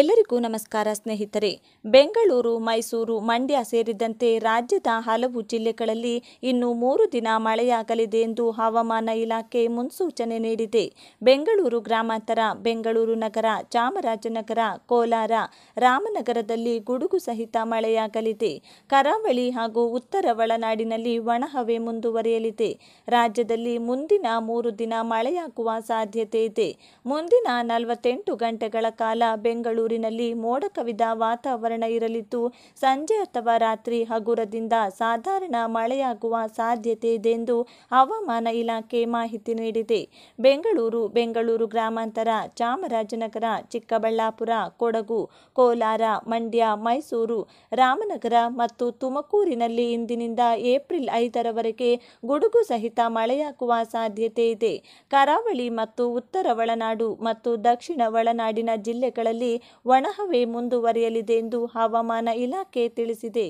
ಎಲ್ಲರಿಗೂ ನಮಸ್ಕಾರ ಸ್ನೇಹಿತರೆ ಬೆಂಗಳೂರು ಮೈಸೂರು ಮಂಡ್ಯ ಸೇರಿದಂತೆ ರಾಜ್ಯದ ಹಲವು ಜಿಲ್ಲೆಗಳಲ್ಲಿ ಇನ್ನು ಮೂರು ದಿನ ಮಳೆಯಾಗಲಿದೆ ಎಂದು ಹವಾಮಾನ ಇಲಾಖೆ ಮುನ್ಸೂಚನೆ ನೀಡಿದೆ ಬೆಂಗಳೂರು ಗ್ರಾಮಾಂತರ ಬೆಂಗಳೂರು ನಗರ ಚಾಮರಾಜನಗರ ಕೋಲಾರ ರಾಮನಗರದಲ್ಲಿ ಗುಡುಗು ಸಹಿತ ಮಳೆಯಾಗಲಿದೆ ಕರಾವಳಿ ಹಾಗೂ ಉತ್ತರ ಒಳನಾಡಿನಲ್ಲಿ ಒಣಹವೆ ಮುಂದುವರಿಯಲಿದೆ ರಾಜ್ಯದಲ್ಲಿ ಮುಂದಿನ ಮೂರು ದಿನ ಮಳೆಯಾಗುವ ಸಾಧ್ಯತೆ ಇದೆ ಮುಂದಿನ ನಲವತ್ತೆಂಟು ಗಂಟೆಗಳ ಕಾಲ ಬೆಂಗಳೂರು ಬೆಂಗಳೂರಿನಲ್ಲಿ ಮೋಡ ಕವಿದ ವಾತಾವರಣ ಇರಲಿದ್ದು ಸಂಜೆ ಅಥವಾ ರಾತ್ರಿ ಹಗುರದಿಂದ ಸಾಧಾರಣ ಮಳೆಯಾಗುವ ಸಾಧ್ಯತೆ ಇದೆ ಎಂದು ಹವಾಮಾನ ಇಲಾಖೆ ಮಾಹಿತಿ ನೀಡಿದೆ ಬೆಂಗಳೂರು ಬೆಂಗಳೂರು ಗ್ರಾಮಾಂತರ ಚಾಮರಾಜನಗರ ಚಿಕ್ಕಬಳ್ಳಾಪುರ ಕೊಡಗು ಕೋಲಾರ ಮಂಡ್ಯ ಮೈಸೂರು ರಾಮನಗರ ಮತ್ತು ತುಮಕೂರಿನಲ್ಲಿ ಇಂದಿನಿಂದ ಏಪ್ರಿಲ್ ಐದರವರೆಗೆ ಗುಡುಗು ಸಹಿತ ಮಳೆಯಾಗುವ ಸಾಧ್ಯತೆ ಇದೆ ಕರಾವಳಿ ಮತ್ತು ಉತ್ತರ ಒಳನಾಡು ಮತ್ತು ದಕ್ಷಿಣ ಒಳನಾಡಿನ ಜಿಲ್ಲೆಗಳಲ್ಲಿ ಒಣಹವೆ ಮುಂದುವರಿಯಲಿದೆ ಎಂದು ಹವಾಮಾನ ಇಲಾಖೆ ತಿಳಿಸಿದೆ